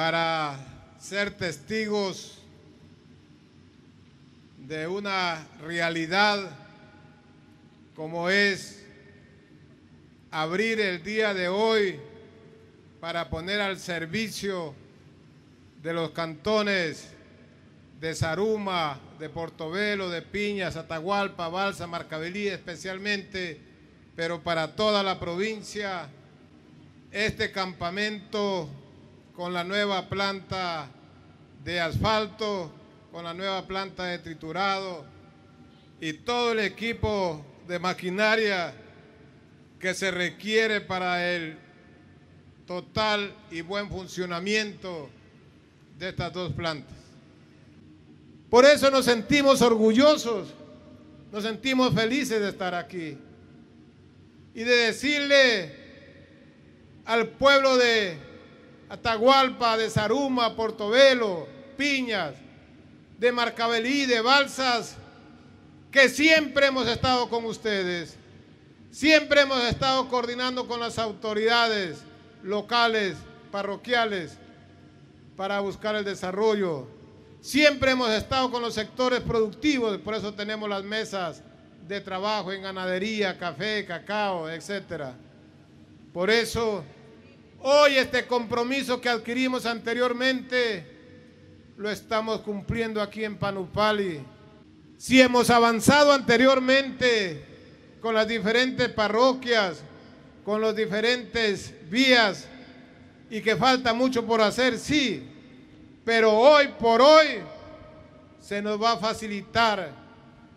para ser testigos de una realidad como es abrir el día de hoy para poner al servicio de los cantones de Zaruma, de Portobelo, de Piñas, Atahualpa, Balsa, Marcavelí especialmente, pero para toda la provincia, este campamento con la nueva planta de asfalto, con la nueva planta de triturado y todo el equipo de maquinaria que se requiere para el total y buen funcionamiento de estas dos plantas. Por eso nos sentimos orgullosos, nos sentimos felices de estar aquí y de decirle al pueblo de Atahualpa, de Zaruma, Portobelo, Piñas, de Marcabelí, de Balsas, que siempre hemos estado con ustedes. Siempre hemos estado coordinando con las autoridades locales, parroquiales, para buscar el desarrollo. Siempre hemos estado con los sectores productivos, por eso tenemos las mesas de trabajo en ganadería, café, cacao, etc. Por eso Hoy este compromiso que adquirimos anteriormente lo estamos cumpliendo aquí en Panupali. Si hemos avanzado anteriormente con las diferentes parroquias, con las diferentes vías y que falta mucho por hacer, sí, pero hoy por hoy se nos va a facilitar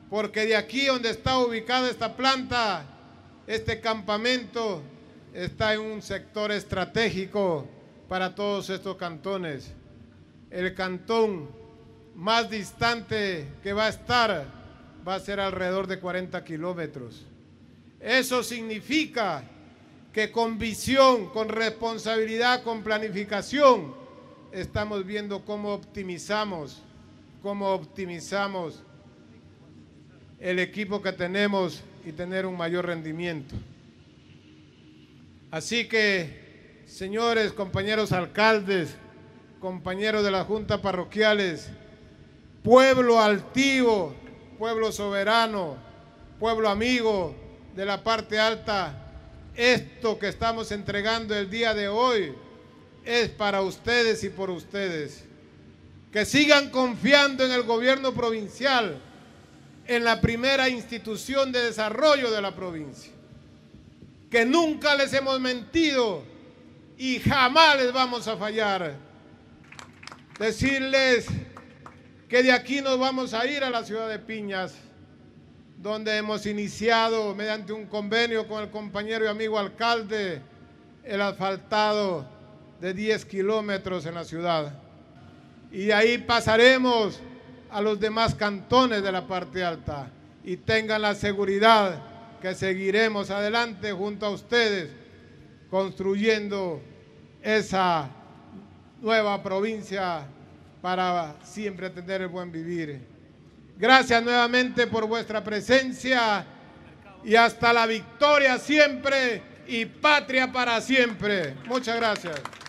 porque de aquí donde está ubicada esta planta, este campamento, está en un sector estratégico para todos estos cantones. El cantón más distante que va a estar va a ser alrededor de 40 kilómetros. Eso significa que con visión, con responsabilidad, con planificación, estamos viendo cómo optimizamos, cómo optimizamos el equipo que tenemos y tener un mayor rendimiento. Así que, señores, compañeros alcaldes, compañeros de la Junta parroquiales, pueblo altivo, pueblo soberano, pueblo amigo de la parte alta, esto que estamos entregando el día de hoy es para ustedes y por ustedes. Que sigan confiando en el gobierno provincial, en la primera institución de desarrollo de la provincia que nunca les hemos mentido y jamás les vamos a fallar. Decirles que de aquí nos vamos a ir a la ciudad de Piñas, donde hemos iniciado mediante un convenio con el compañero y amigo alcalde el asfaltado de 10 kilómetros en la ciudad. Y de ahí pasaremos a los demás cantones de la parte alta y tengan la seguridad que seguiremos adelante junto a ustedes construyendo esa nueva provincia para siempre tener el buen vivir. Gracias nuevamente por vuestra presencia y hasta la victoria siempre y patria para siempre. Muchas gracias.